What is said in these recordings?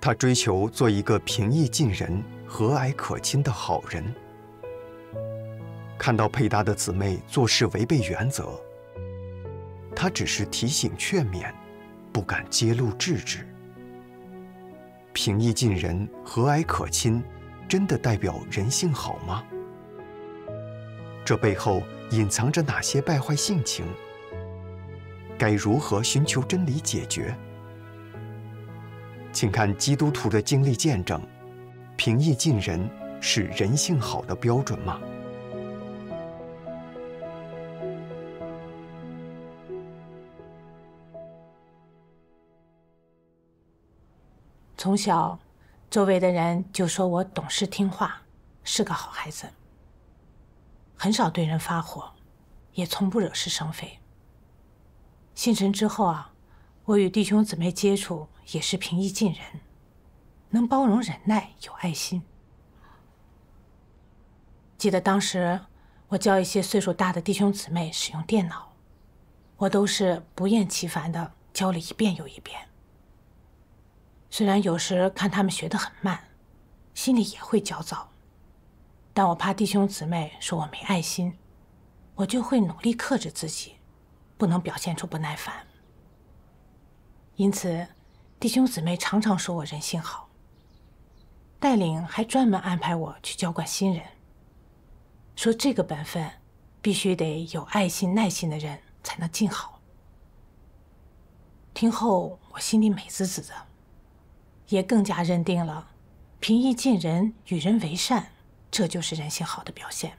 他追求做一个平易近人、和蔼可亲的好人。看到佩达的姊妹做事违背原则，他只是提醒劝勉，不敢揭露制止。平易近人、和蔼可亲，真的代表人性好吗？这背后隐藏着哪些败坏性情？该如何寻求真理解决？请看基督徒的经历见证：平易近人是人性好的标准吗？从小，周围的人就说我懂事听话，是个好孩子。很少对人发火，也从不惹是生非。信神之后啊。我与弟兄姊妹接触也是平易近人，能包容忍耐，有爱心。记得当时我教一些岁数大的弟兄姊妹使用电脑，我都是不厌其烦的教了一遍又一遍。虽然有时看他们学得很慢，心里也会焦躁，但我怕弟兄姊妹说我没爱心，我就会努力克制自己，不能表现出不耐烦。因此，弟兄姊妹常常说我人性好。带领还专门安排我去浇灌新人，说这个本分必须得有爱心、耐心的人才能尽好。听后我心里美滋滋的，也更加认定了平易近人、与人为善，这就是人性好的表现。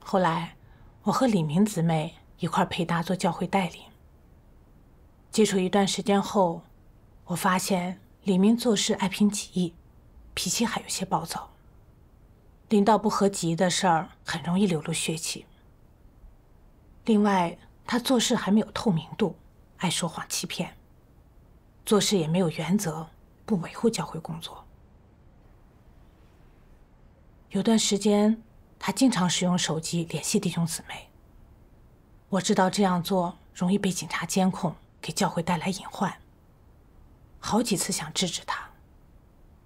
后来，我和李明姊妹一块陪他做教会带领。接触一段时间后，我发现李明做事爱拼己意，脾气还有些暴躁，临到不合意的事儿很容易流露血气。另外，他做事还没有透明度，爱说谎欺骗，做事也没有原则，不维护教会工作。有段时间，他经常使用手机联系弟兄姊妹。我知道这样做容易被警察监控。给教会带来隐患。好几次想制止他，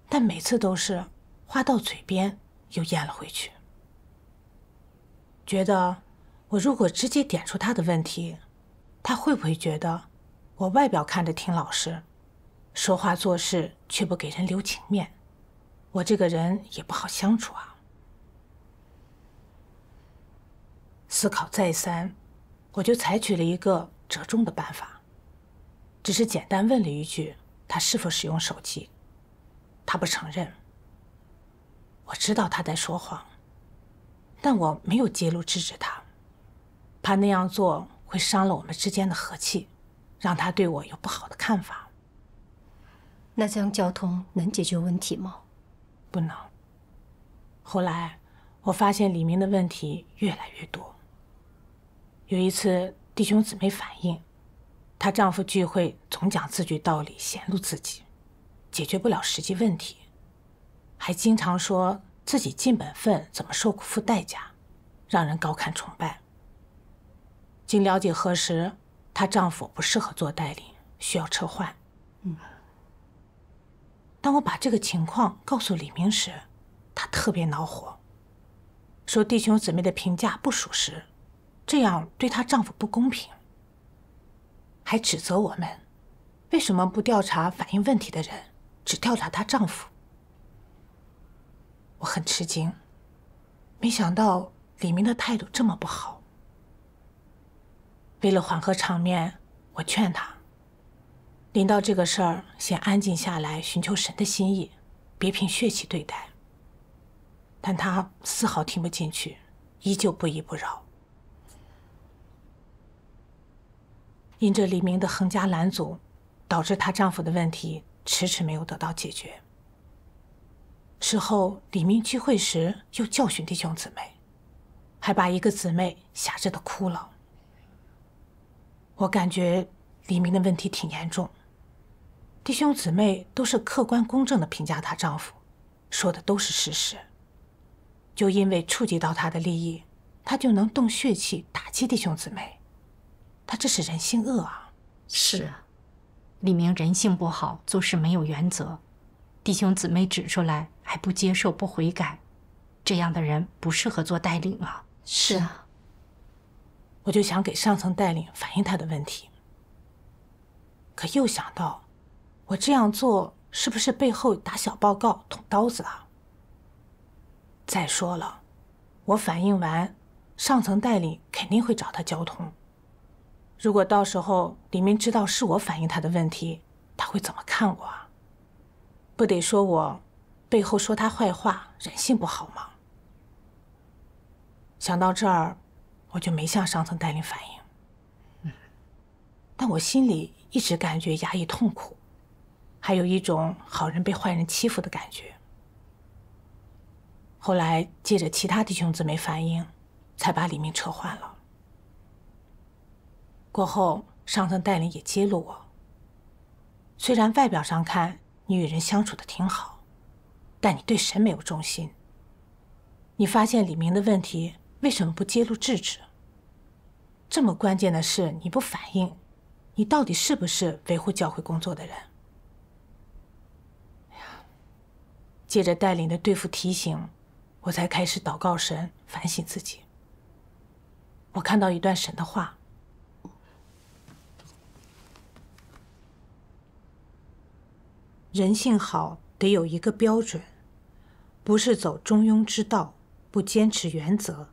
但每次都是话到嘴边又咽了回去。觉得我如果直接点出他的问题，他会不会觉得我外表看着挺老实，说话做事却不给人留情面？我这个人也不好相处啊。思考再三，我就采取了一个折中的办法。只是简单问了一句他是否使用手机，他不承认。我知道他在说谎，但我没有揭露制止他，怕那样做会伤了我们之间的和气，让他对我有不好的看法。那这样交通能解决问题吗？不能。后来我发现李明的问题越来越多。有一次，弟兄姊妹反映。她丈夫聚会总讲自句道理，显露自己，解决不了实际问题，还经常说自己尽本分怎么受苦付代价，让人高看崇拜。经了解核实，她丈夫不适合做代理，需要撤换。嗯。当我把这个情况告诉李明时，他特别恼火，说弟兄姊妹的评价不属实，这样对她丈夫不公平。还指责我们，为什么不调查反映问题的人，只调查她丈夫？我很吃惊，没想到李明的态度这么不好。为了缓和场面，我劝他，临到这个事儿先安静下来，寻求神的心意，别凭血气对待。但他丝毫听不进去，依旧不依不饶。因着李明的横加拦阻，导致她丈夫的问题迟迟没有得到解决。事后，李明聚会时又教训弟兄姊妹，还把一个姊妹吓着的哭了。我感觉李明的问题挺严重。弟兄姊妹都是客观公正的评价她丈夫，说的都是事实。就因为触及到她的利益，她就能动血气打击弟兄姊妹。他这是人性恶啊！是啊，李明人性不好，做事没有原则，弟兄姊妹指出来还不接受、不悔改，这样的人不适合做代理啊！是啊，我就想给上层代理反映他的问题，可又想到，我这样做是不是背后打小报告、捅刀子了？再说了，我反映完，上层代理肯定会找他交通。如果到时候李明知道是我反映他的问题，他会怎么看我？不得说我背后说他坏话，人性不好吗？想到这儿，我就没向上层带领反映。但我心里一直感觉压抑痛苦，还有一种好人被坏人欺负的感觉。后来借着其他弟兄姊妹反映，才把李明撤换了。过后，上层带领也揭露我。虽然外表上看你与人相处的挺好，但你对神没有忠心。你发现李明的问题，为什么不揭露制止？这么关键的事你不反映，你到底是不是维护教会工作的人？借着带领的对付提醒，我才开始祷告神反省自己。我看到一段神的话。人性好得有一个标准，不是走中庸之道，不坚持原则，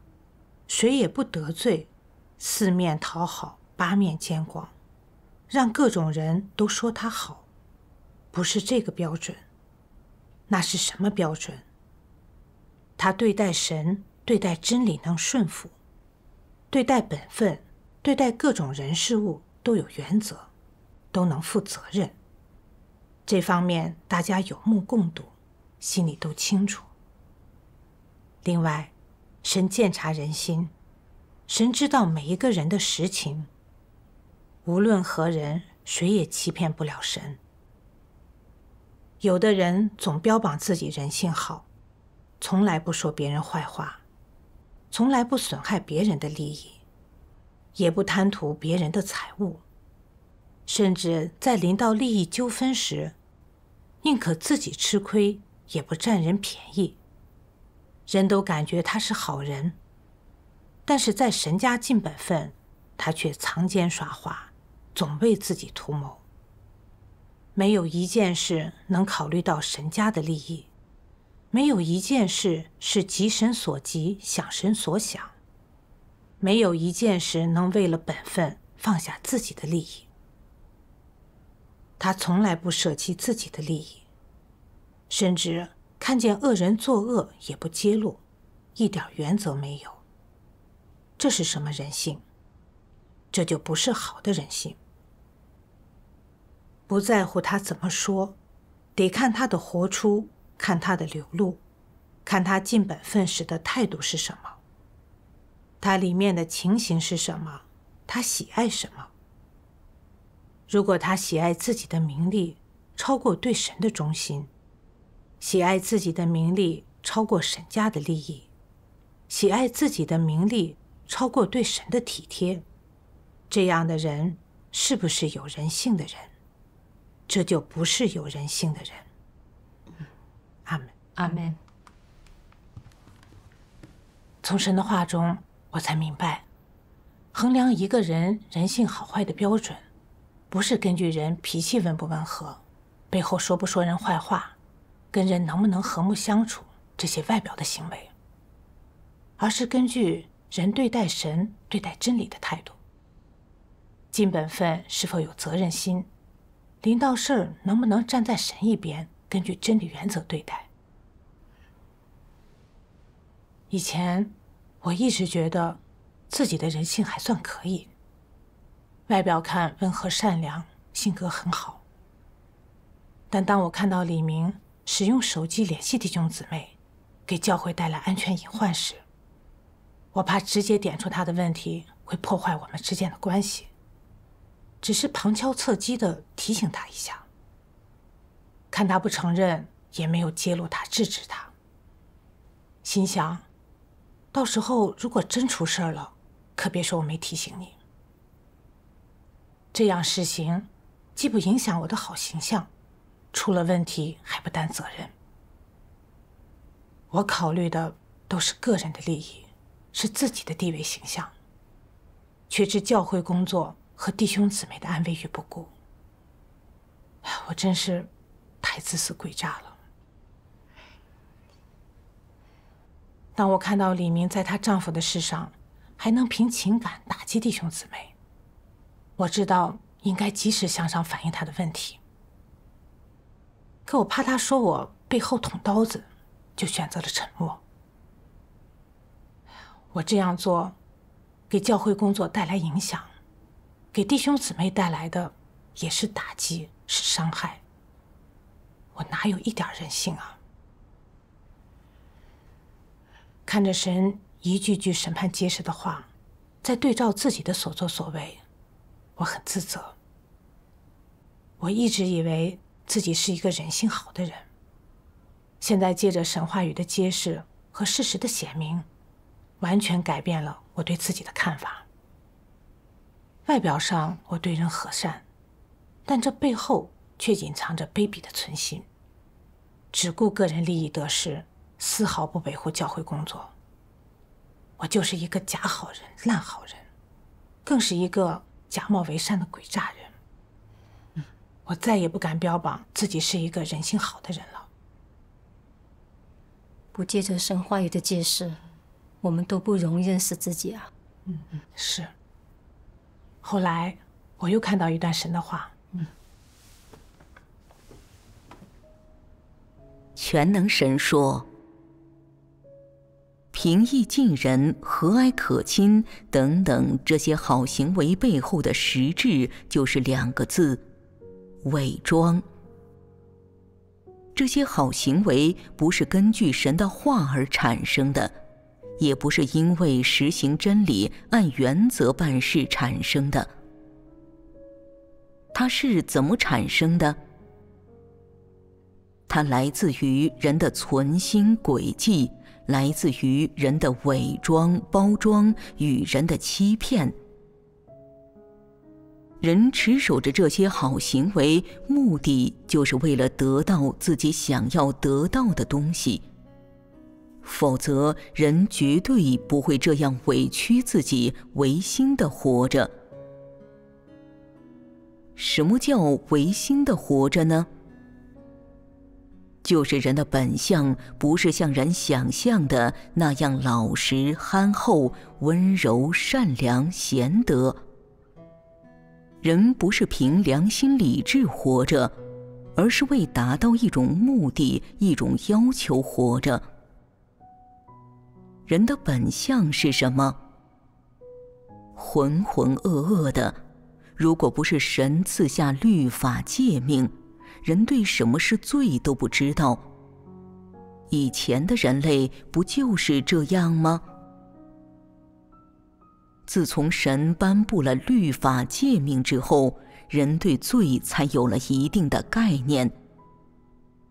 谁也不得罪，四面讨好，八面监广，让各种人都说他好，不是这个标准，那是什么标准？他对待神、对待真理能顺服，对待本分、对待各种人事物都有原则，都能负责任。这方面大家有目共睹，心里都清楚。另外，神鉴察人心，神知道每一个人的实情。无论何人，谁也欺骗不了神。有的人总标榜自己人性好，从来不说别人坏话，从来不损害别人的利益，也不贪图别人的财物，甚至在临到利益纠纷时，宁可自己吃亏，也不占人便宜。人都感觉他是好人，但是在神家尽本分，他却藏奸耍滑，总为自己图谋。没有一件事能考虑到神家的利益，没有一件事是急神所急、想神所想，没有一件事能为了本分放下自己的利益。他从来不舍弃自己的利益，甚至看见恶人作恶也不揭露，一点原则没有。这是什么人性？这就不是好的人性。不在乎他怎么说，得看他的活出，看他的流露，看他尽本分时的态度是什么，他里面的情形是什么，他喜爱什么。如果他喜爱自己的名利超过对神的忠心，喜爱自己的名利超过沈家的利益，喜爱自己的名利超过对神的体贴，这样的人是不是有人性的人？这就不是有人性的人。阿门。阿门。从神的话中，我才明白，衡量一个人人性好坏的标准。不是根据人脾气温不温和，背后说不说人坏话，跟人能不能和睦相处这些外表的行为，而是根据人对待神、对待真理的态度。尽本分是否有责任心，临到事儿能不能站在神一边，根据真理原则对待。以前我一直觉得自己的人性还算可以。外表看温和善良，性格很好。但当我看到李明使用手机联系弟兄姊妹，给教会带来安全隐患时，我怕直接点出他的问题会破坏我们之间的关系，只是旁敲侧击的提醒他一下。看他不承认，也没有揭露他、制止他。心想，到时候如果真出事了，可别说我没提醒你。这样实行，既不影响我的好形象，出了问题还不担责任。我考虑的都是个人的利益，是自己的地位形象，却置教会工作和弟兄姊妹的安危于不顾。我真是太自私鬼诈了。当我看到李明在她丈夫的事上，还能凭情感打击弟兄姊妹。我知道应该及时向上反映他的问题，可我怕他说我背后捅刀子，就选择了沉默。我这样做，给教会工作带来影响，给弟兄姊妹带来的也是打击，是伤害。我哪有一点人性啊？看着神一句句审判结实的话，在对照自己的所作所为。我很自责。我一直以为自己是一个人性好的人，现在借着神话语的揭示和事实的显明，完全改变了我对自己的看法。外表上我对人和善，但这背后却隐藏着卑鄙的存心，只顾个人利益得失，丝毫不维护教会工作。我就是一个假好人、烂好人，更是一个。假冒为善的鬼诈人，我再也不敢标榜自己是一个人性好的人了。不借着神话语的解释，我们都不容易认识自己啊。嗯嗯，是。后来我又看到一段神的话，嗯，全能神说。平易近人、和蔼可亲等等，这些好行为背后的实质就是两个字：伪装。这些好行为不是根据神的话而产生的，也不是因为实行真理、按原则办事产生的。它是怎么产生的？它来自于人的存心诡计。来自于人的伪装、包装与人的欺骗。人持守着这些好行为，目的就是为了得到自己想要得到的东西。否则，人绝对不会这样委屈自己、违心的活着。什么叫违心的活着呢？就是人的本相不是像人想象的那样老实、憨厚、温柔、善良、贤德。人不是凭良心、理智活着，而是为达到一种目的、一种要求活着。人的本相是什么？浑浑噩噩的。如果不是神赐下律法诫命。人对什么是罪都不知道。以前的人类不就是这样吗？自从神颁布了律法诫命之后，人对罪才有了一定的概念，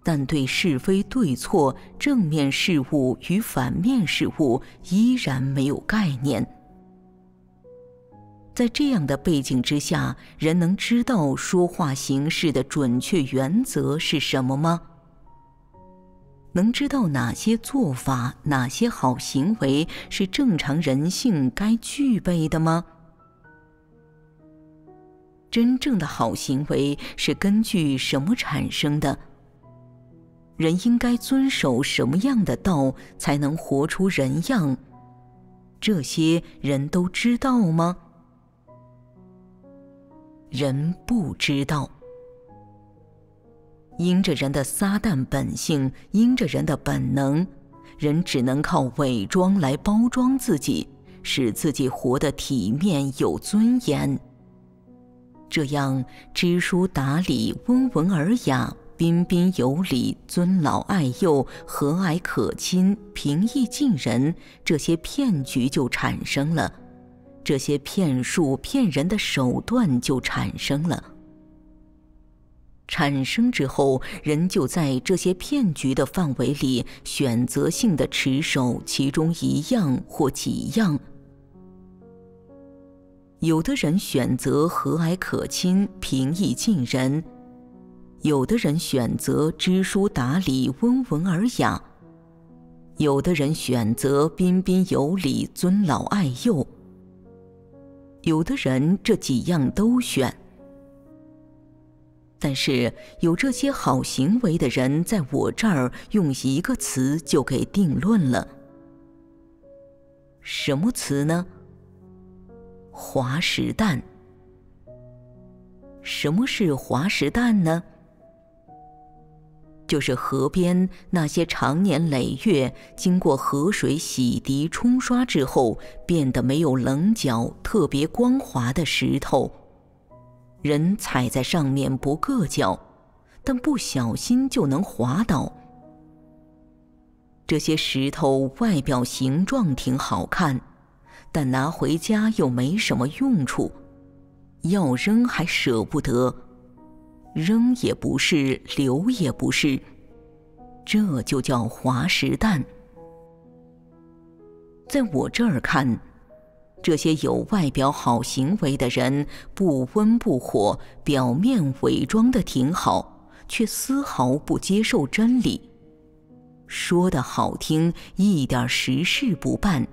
但对是非对错、正面事物与反面事物依然没有概念。在这样的背景之下，人能知道说话形式的准确原则是什么吗？能知道哪些做法、哪些好行为是正常人性该具备的吗？真正的好行为是根据什么产生的？人应该遵守什么样的道才能活出人样？这些人都知道吗？人不知道，因着人的撒旦本性，因着人的本能，人只能靠伪装来包装自己，使自己活得体面有尊严。这样，知书达理、温文尔雅、彬彬有礼、尊老爱幼、和蔼可亲、平易近人，这些骗局就产生了。这些骗术骗人的手段就产生了。产生之后，人就在这些骗局的范围里选择性的持守其中一样或几样。有的人选择和蔼可亲、平易近人；有的人选择知书达理、温文尔雅；有的人选择彬彬有礼、尊老爱幼。有的人这几样都选，但是有这些好行为的人，在我这儿用一个词就给定论了。什么词呢？划石蛋。什么是划石蛋呢？就是河边那些常年累月经过河水洗涤冲刷之后变得没有棱角、特别光滑的石头，人踩在上面不硌脚，但不小心就能滑倒。这些石头外表形状挺好看，但拿回家又没什么用处，要扔还舍不得。扔也不是，留也不是，这就叫滑石蛋。在我这儿看，这些有外表好、行为的人，不温不火，表面伪装的挺好，却丝毫不接受真理。说的好听，一点实事不办，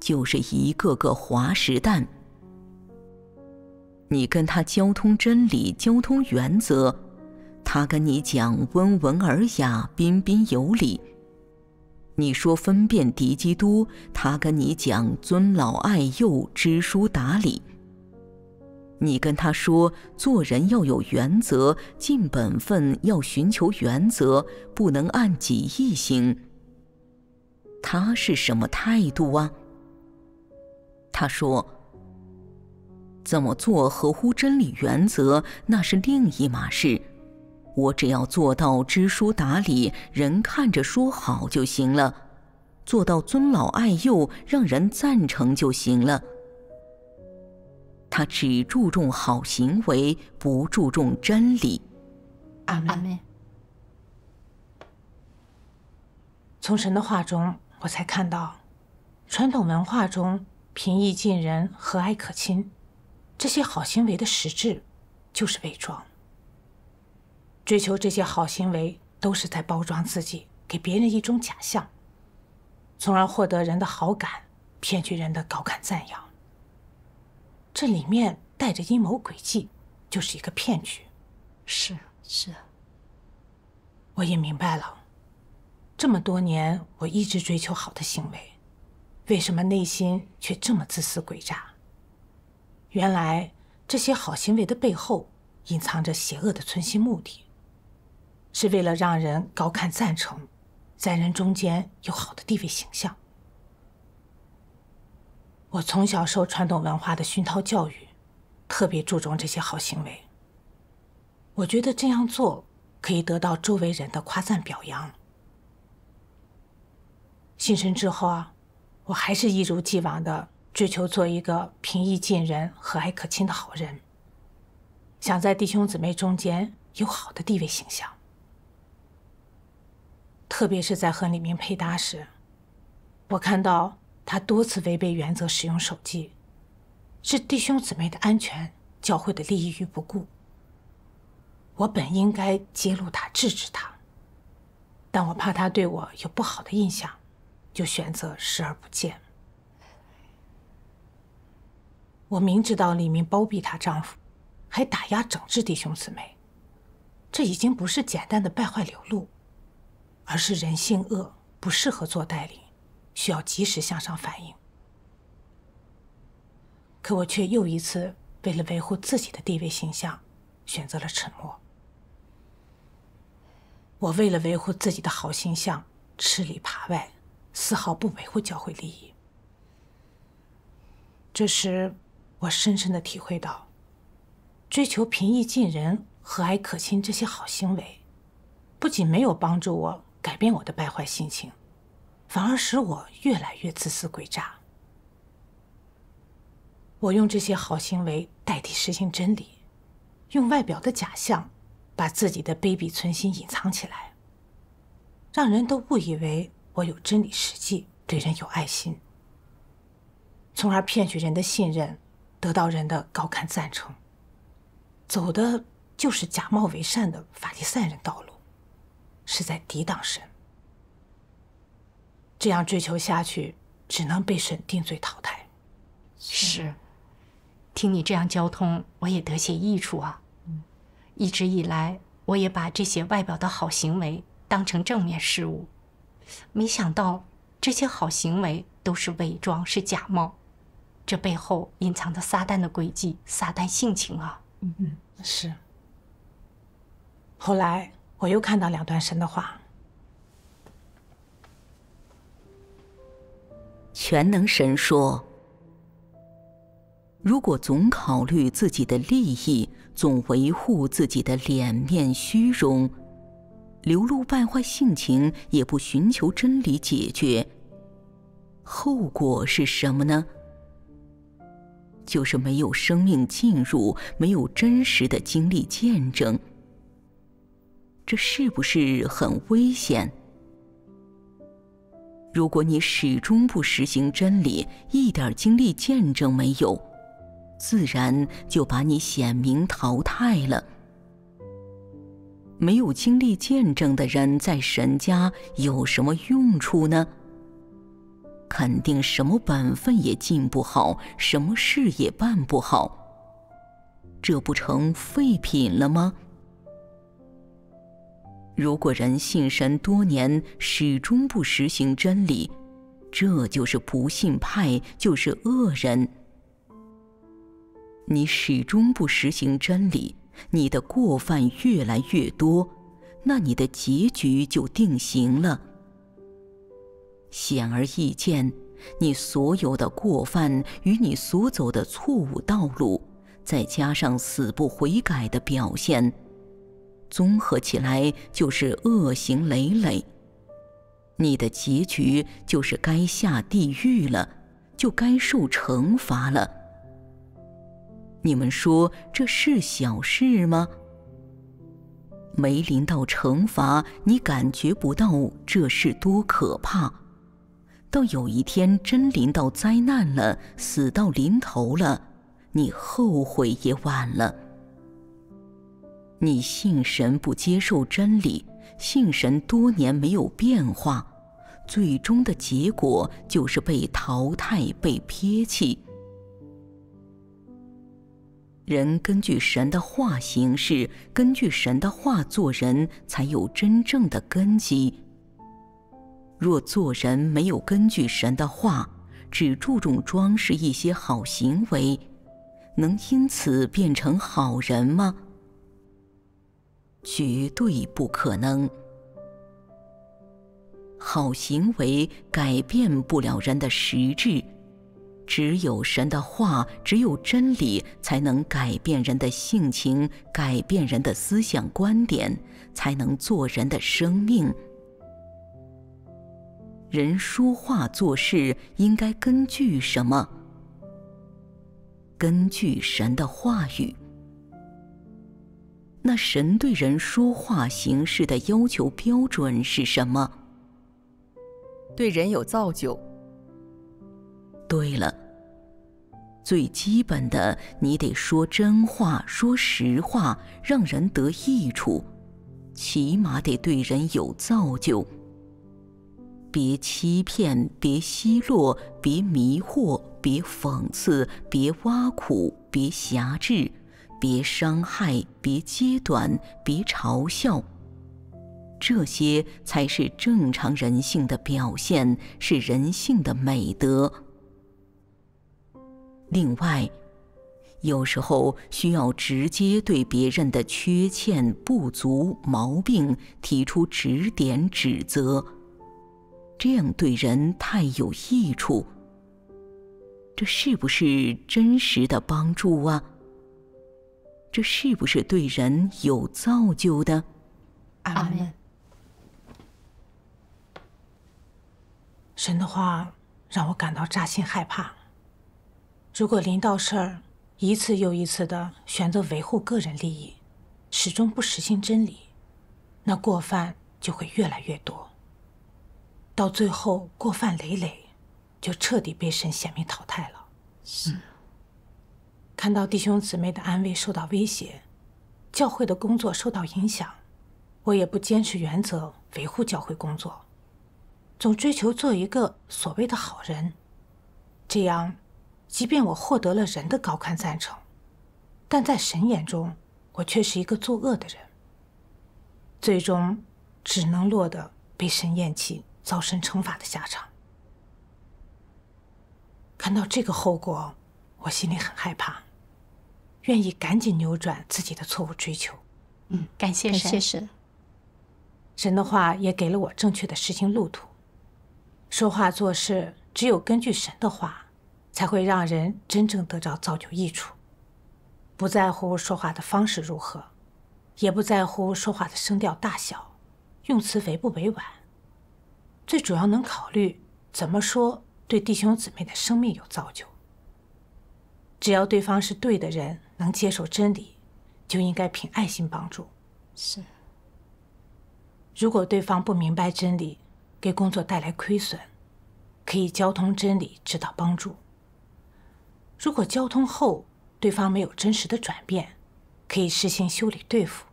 就是一个个滑石蛋。你跟他交通真理，交通原则，他跟你讲温文尔雅、彬彬有礼。你说分辨敌基督，他跟你讲尊老爱幼、知书达理。你跟他说做人要有原则，尽本分要寻求原则，不能按己意行。他是什么态度啊？他说。怎么做合乎真理原则，那是另一码事。我只要做到知书达理，人看着说好就行了；做到尊老爱幼，让人赞成就行了。他只注重好行为，不注重真理。阿妹，阿妹，从神的话中我才看到，传统文化中平易近人、和蔼可亲。这些好行为的实质就是伪装。追求这些好行为，都是在包装自己，给别人一种假象，从而获得人的好感，骗取人的高感赞扬。这里面带着阴谋诡计，就是一个骗局。是是我也明白了，这么多年我一直追求好的行为，为什么内心却这么自私诡诈？原来这些好行为的背后隐藏着邪恶的存心目的，是为了让人高看、赞成，在人中间有好的地位、形象。我从小受传统文化的熏陶教育，特别注重这些好行为。我觉得这样做可以得到周围人的夸赞表扬。信神之后啊，我还是一如既往的。追求做一个平易近人、和蔼可亲的好人，想在弟兄姊妹中间有好的地位形象。特别是在和李明配搭时，我看到他多次违背原则使用手机，置弟兄姊妹的安全、教会的利益于不顾。我本应该揭露他、制止他，但我怕他对我有不好的印象，就选择视而不见。我明知道李明包庇她丈夫，还打压整治弟兄姊妹，这已经不是简单的败坏流露，而是人性恶，不适合做代理，需要及时向上反映。可我却又一次为了维护自己的地位形象，选择了沉默。我为了维护自己的好形象，吃里扒外，丝毫不维护教会利益。这时。我深深的体会到，追求平易近人、和蔼可亲这些好行为，不仅没有帮助我改变我的败坏心情，反而使我越来越自私诡诈。我用这些好行为代替实行真理，用外表的假象，把自己的卑鄙存心隐藏起来，让人都误以为我有真理实际，对人有爱心，从而骗取人的信任。得到人的高看赞成，走的就是假冒伪善的法利赛人道路，是在抵挡神。这样追求下去，只能被神定罪淘汰。是，听你这样交通，我也得些益处啊。一直以来，我也把这些外表的好行为当成正面事物，没想到这些好行为都是伪装，是假冒。这背后隐藏着撒旦的诡计，撒旦性情啊！嗯嗯，是。后来我又看到两段神的话。全能神说：“如果总考虑自己的利益，总维护自己的脸面、虚荣，流露败坏性情，也不寻求真理解决，后果是什么呢？”就是没有生命进入，没有真实的经历见证，这是不是很危险？如果你始终不实行真理，一点经历见证没有，自然就把你显明淘汰了。没有经历见证的人，在神家有什么用处呢？肯定什么本分也尽不好，什么事也办不好，这不成废品了吗？如果人信神多年，始终不实行真理，这就是不信派，就是恶人。你始终不实行真理，你的过犯越来越多，那你的结局就定型了。显而易见，你所有的过犯与你所走的错误道路，再加上死不悔改的表现，综合起来就是恶行累累。你的结局就是该下地狱了，就该受惩罚了。你们说这是小事吗？没临到惩罚，你感觉不到这事多可怕。到有一天真临到灾难了，死到临头了，你后悔也晚了。你信神不接受真理，信神多年没有变化，最终的结果就是被淘汰、被撇弃。人根据神的话行事，根据神的话做人，才有真正的根基。若做人没有根据神的话，只注重装饰一些好行为，能因此变成好人吗？绝对不可能。好行为改变不了人的实质，只有神的话，只有真理，才能改变人的性情，改变人的思想观点，才能做人的生命。人说话做事应该根据什么？根据神的话语。那神对人说话行事的要求标准是什么？对人有造就。对了，最基本的，你得说真话，说实话，让人得益处，起码得对人有造就。别欺骗，别奚落，别迷惑，别讽刺，别挖苦，别狭隘，别伤害，别揭短，别嘲笑。这些才是正常人性的表现，是人性的美德。另外，有时候需要直接对别人的缺陷、不足、毛病提出指点、指责。这样对人太有益处，这是不是真实的帮助啊？这是不是对人有造就的？阿门。神的话让我感到扎心害怕。如果临到事儿，一次又一次的选择维护个人利益，始终不实行真理，那过犯就会越来越多。到最后，过犯累累，就彻底被神显明淘汰了。是。看到弟兄姊妹的安危受到威胁，教会的工作受到影响，我也不坚持原则维护教会工作，总追求做一个所谓的好人。这样，即便我获得了人的高看赞成，但在神眼中，我却是一个作恶的人。最终，只能落得被神厌弃。遭神惩罚的下场。看到这个后果，我心里很害怕，愿意赶紧扭转自己的错误追求。嗯，感谢神。神的话也给了我正确的实行路途。说话做事，只有根据神的话，才会让人真正得着造就益处。不在乎说话的方式如何，也不在乎说话的声调大小，用词委不委婉。最主要能考虑怎么说对弟兄姊妹的生命有造就。只要对方是对的人，能接受真理，就应该凭爱心帮助。是。如果对方不明白真理，给工作带来亏损，可以交通真理指导帮助。如果交通后对方没有真实的转变，可以实行修理对付，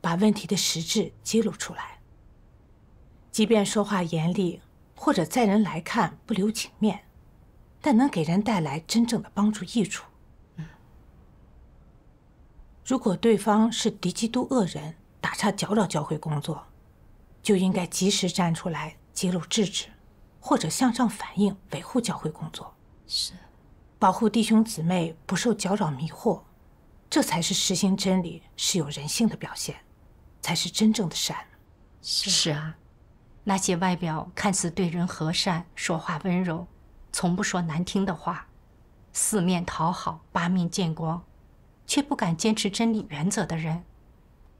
把问题的实质揭露出来。即便说话严厉，或者在人来看不留情面，但能给人带来真正的帮助益处。如果对方是敌基督恶人，打岔搅扰教会工作，就应该及时站出来揭露制止，或者向上反映维护教会工作，是保护弟兄姊妹不受搅扰迷惑，这才是实行真理、是有人性的表现，才是真正的善。是是啊。那些外表看似对人和善、说话温柔，从不说难听的话，四面讨好、八面见光，却不敢坚持真理原则的人，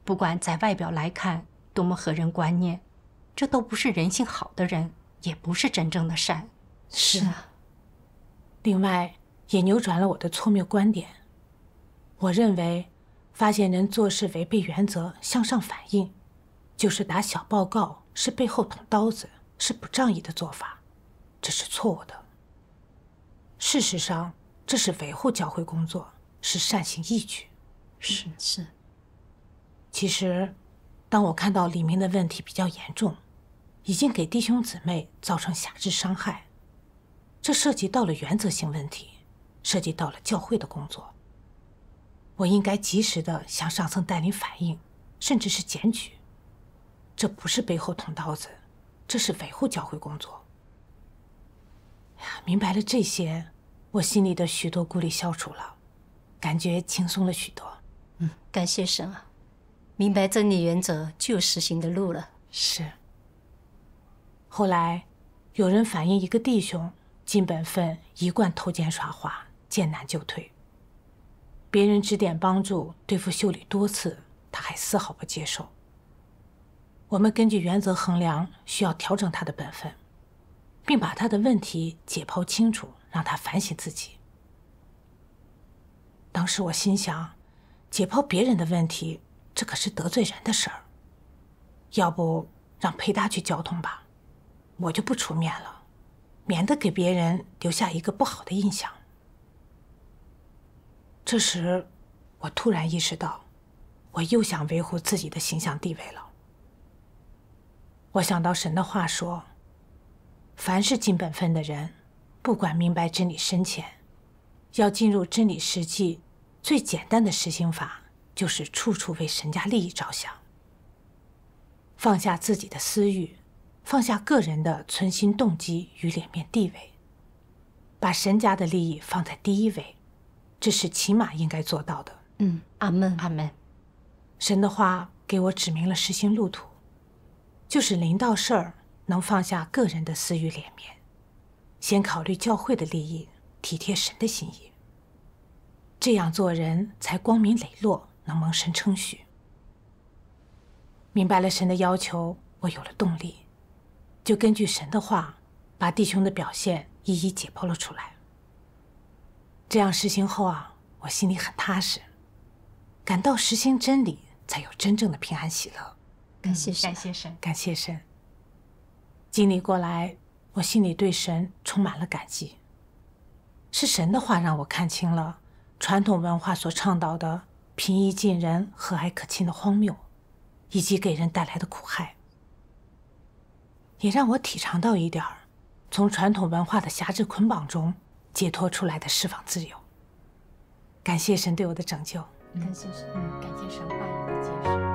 不管在外表来看多么合人观念，这都不是人性好的人，也不是真正的善。是啊。另外，也扭转了我的错误观点。我认为，发现人做事违背原则向上反映，就是打小报告。是背后捅刀子，是不仗义的做法，这是错误的。事实上，这是维护教会工作，是善行义举。是是。其实，当我看到李明的问题比较严重，已经给弟兄姊妹造成狭质伤害，这涉及到了原则性问题，涉及到了教会的工作，我应该及时的向上层带领反映，甚至是检举。这不是背后捅刀子，这是维护教会工作。明白了这些，我心里的许多顾虑消除了，感觉轻松了许多。嗯，感谢神啊！明白真理原则，就有实行的路了。是。后来，有人反映一个弟兄尽本分，一贯偷奸耍滑，见难就退。别人指点帮助对付秀里多次，他还丝毫不接受。我们根据原则衡量，需要调整他的本分，并把他的问题解剖清楚，让他反省自己。当时我心想，解剖别人的问题，这可是得罪人的事儿。要不让裴大去交通吧，我就不出面了，免得给别人留下一个不好的印象。这时，我突然意识到，我又想维护自己的形象地位了。我想到神的话说：“凡是尽本分的人，不管明白真理深浅，要进入真理实际，最简单的实行法就是处处为神家利益着想，放下自己的私欲，放下个人的存心动机与脸面地位，把神家的利益放在第一位，这是起码应该做到的。”嗯，阿门，阿门。神的话给我指明了实行路途。就是临到事儿，能放下个人的私欲脸面，先考虑教会的利益，体贴神的心意。这样做人才光明磊落，能蒙神称许。明白了神的要求，我有了动力，就根据神的话，把弟兄的表现一一解剖了出来。这样实行后啊，我心里很踏实，感到实行真理才有真正的平安喜乐。感谢神，感谢神，感谢神。经历过来，我心里对神充满了感激。是神的话让我看清了传统文化所倡导的平易近人、和蔼可亲的荒谬，以及给人带来的苦害，也让我体尝到一点儿从传统文化的狭制捆绑中解脱出来的释放自由。感谢神对我的拯救，感谢神，感谢神话语的揭示。